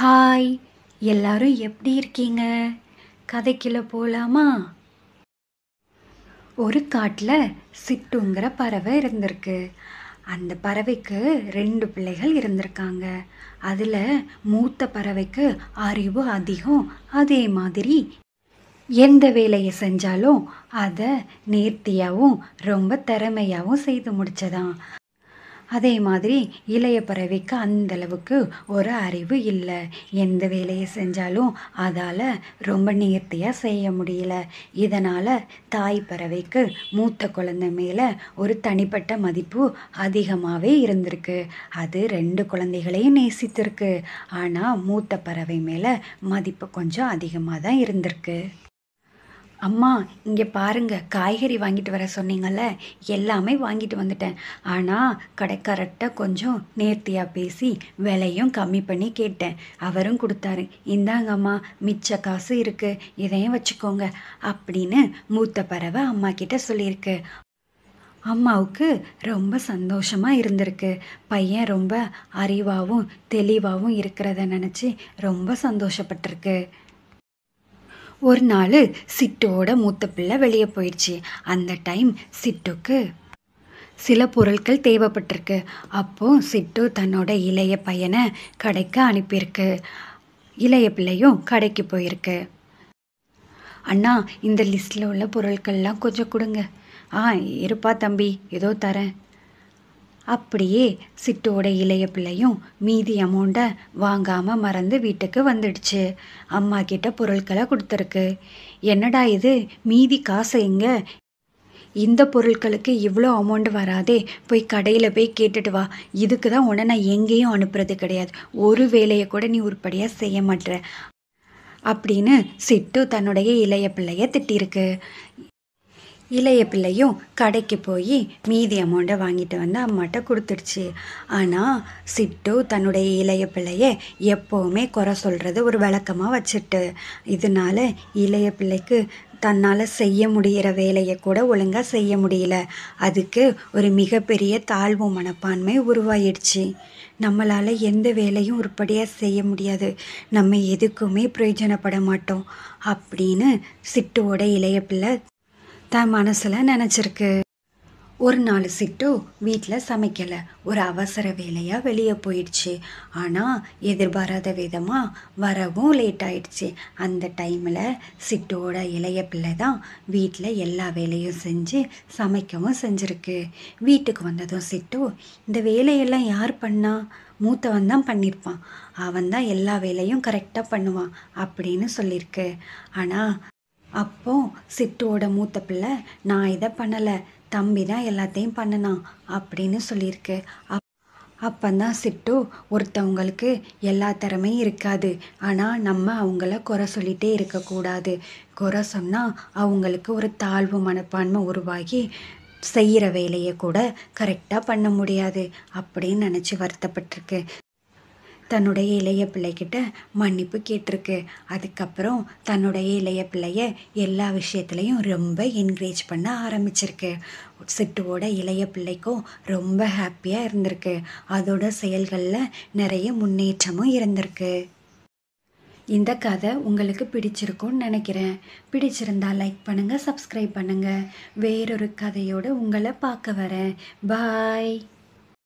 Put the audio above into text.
hi எல்லாரும் எப்படி இருக்கீங்க கதைக்குள்ள போகலாமா ஒரு காட்டில் சிட்டுங்கிற பறவை இருந்திருக்கு அந்த பறவைக்கு ரெண்டு பிள்ளைகள் இருந்திருக்காங்க அதில் மூத்த பறவைக்கு அறிவு அதிகம் அதே மாதிரி எந்த வேலையை செஞ்சாலும் அதை நேர்த்தியாகவும் ரொம்ப திறமையாகவும் செய்து முடிச்சதான் அதே மாதிரி இளைய பறவைக்கு அந்தளவுக்கு ஒரு அறிவு இல்லை எந்த வேலையை செஞ்சாலும் அதால் ரொம்ப நேர்த்தியாக செய்ய முடியல இதனால் தாய் பறவைக்கு மூத்த குழந்தை மேலே ஒரு தனிப்பட்ட மதிப்பு அதிகமாகவே இருந்திருக்கு அது ரெண்டு குழந்தைகளையும் நேசித்திருக்கு ஆனால் மூத்த பறவை மேலே மதிப்பு கொஞ்சம் அதிகமாக தான் இருந்திருக்கு அம்மா இங்கே பாருங்க காய்கறி வாங்கிட்டு வர சொன்னீங்கல்ல எல்லாமே வாங்கிட்டு வந்துட்டேன் ஆனால் கடைக்காரர்கிட்ட கொஞ்சம் நேர்த்தியாக பேசி விலையும் கம்மி பண்ணி கேட்டேன் அவரும் கொடுத்தாரு இந்தாங்கம்மா மிச்ச காசு இருக்குது இதையும் வச்சுக்கோங்க அப்படின்னு மூத்த பறவை அம்மா கிட்ட சொல்லியிருக்கு அம்மாவுக்கு ரொம்ப சந்தோஷமாக இருந்திருக்கு பையன் ரொம்ப அறிவாகவும் தெளிவாகவும் இருக்கிறத நினச்சி ரொம்ப சந்தோஷப்பட்டிருக்கு ஒரு நாள் சிட்டோட மூத்த பிள்ளை வெளியே போயிடுச்சு அந்த டைம் சிட்டுக்கு சில பொருட்கள் தேவைப்பட்டிருக்கு அப்போது சிட்டு தன்னோட இளைய பையனை கடைக்கு அனுப்பியிருக்கு இளைய பிள்ளையும் கடைக்கு போயிருக்கு அண்ணா இந்த லிஸ்ட்டில் உள்ள பொருட்கள்லாம் கொஞ்சம் கொடுங்க ஆ இருப்பா தம்பி ஏதோ தரேன் அப்படியே சிட்டோட இளைய பிள்ளையும் மீதி அமௌண்ட்டை வாங்காமல் மறந்து வீட்டுக்கு வந்துடுச்சு அம்மா கிட்ட பொருட்களை கொடுத்துருக்கு என்னடா இது மீதி காசு எங்க இந்த பொருட்களுக்கு இவ்வளோ அமௌண்ட் வராதே போய் கடையில் போய் கேட்டுட்டு வா இதுக்கு தான் உடனே நான் எங்கேயும் அனுப்புறது கிடையாது ஒரு வேலையை கூட நீ உருப்படியாக செய்ய மாட்டேற அப்படின்னு சிட்டு தன்னுடைய இளைய பிள்ளைய திட்டிருக்கு இளைய பிள்ளையும் கடைக்கு போய் மீதி அமௌண்ட்டை வாங்கிட்டு வந்து அம்மாட்ட கொடுத்துடுச்சு ஆனால் சிட்டு தன்னுடைய இளைய பிள்ளைய எப்போவுமே குறை சொல்கிறது ஒரு விளக்கமாக வச்சுட்டு இதனால் இளைய பிள்ளைக்கு தன்னால் செய்ய முடிகிற வேலையை கூட ஒழுங்காக செய்ய முடியல அதுக்கு ஒரு மிகப்பெரிய தாழ்வு மனப்பான்மை உருவாயிடுச்சு நம்மளால் எந்த வேலையும் உருப்படியாக செய்ய முடியாது நம்ம எதுக்குமே பிரயோஜனப்பட மாட்டோம் அப்படின்னு சிட்டுவோட இளைய பிள்ளை தான் மனசில் நினச்சிருக்கு ஒரு நாள் சிட்டு வீட்டில் சமைக்கலை ஒரு அவசர வேலையாக வெளியே போயிடுச்சு ஆனால் எதிர்பாராத விதமாக வரவும் லேட் ஆயிடுச்சு அந்த டைமில் சிட்டோட இளைய பிள்ளை தான் வீட்டில் எல்லா வேலையும் செஞ்சு சமைக்கவும் செஞ்சுருக்கு வீட்டுக்கு வந்ததும் சிட்டு இந்த வேலையெல்லாம் யார் பண்ணா மூத்தவன் தான் பண்ணியிருப்பான் அவன் தான் எல்லா வேலையும் கரெக்டாக பண்ணுவான் அப்படின்னு சொல்லியிருக்கு ஆனால் அப்போ சிட்டுவோட மூத்த பிள்ளை நான் இதை பண்ணலை தம்பி தான் எல்லாத்தையும் பண்ணினான் அப்படின்னு சொல்லியிருக்கு அப் அப்பந்தான் சிட்டு ஒருத்தவங்களுக்கு எல்லா திறமையும் இருக்காது ஆனால் நம்ம அவங்கள குறை சொல்லிகிட்டே இருக்கக்கூடாது குறை சொன்னால் அவங்களுக்கு ஒரு தாழ்வு மனப்பான்மை உருவாகி செய்கிற வேலையை கூட கரெக்டாக பண்ண முடியாது அப்படின்னு நினச்சி வருத்தப்பட்டிருக்கு தன்னுடைய இளைய பிள்ளைக்கிட்ட மன்னிப்பு கேட்டிருக்கு அதுக்கப்புறம் தன்னுடைய இளைய பிள்ளைய எல்லா விஷயத்துலேயும் ரொம்ப என்கரேஜ் பண்ண ஆரம்பிச்சிருக்கு சிட்டுவோட இளைய பிள்ளைக்கும் ரொம்ப ஹாப்பியாக இருந்திருக்கு அதோட செயல்களில் நிறைய முன்னேற்றமும் இருந்திருக்கு இந்த கதை உங்களுக்கு பிடிச்சிருக்கும்னு நினைக்கிறேன் பிடிச்சிருந்தா லைக் பண்ணுங்கள் சப்ஸ்கிரைப் பண்ணுங்கள் வேறொரு கதையோடு உங்களை பார்க்க வரேன் பாய்